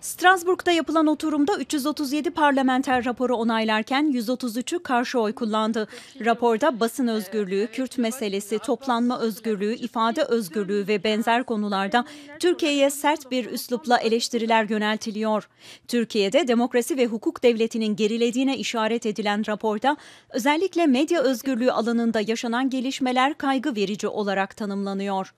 Strasbourg'da yapılan oturumda 337 parlamenter raporu onaylarken 133'ü karşı oy kullandı. Raporda basın özgürlüğü, Kürt meselesi, toplanma özgürlüğü, ifade özgürlüğü ve benzer konularda Türkiye'ye sert bir üslupla eleştiriler yöneltiliyor. Türkiye'de demokrasi ve hukuk devletinin gerilediğine işaret edilen raporda özellikle medya özgürlüğü alanında yaşanan gelişmeler kaygı verici olarak tanımlanıyor.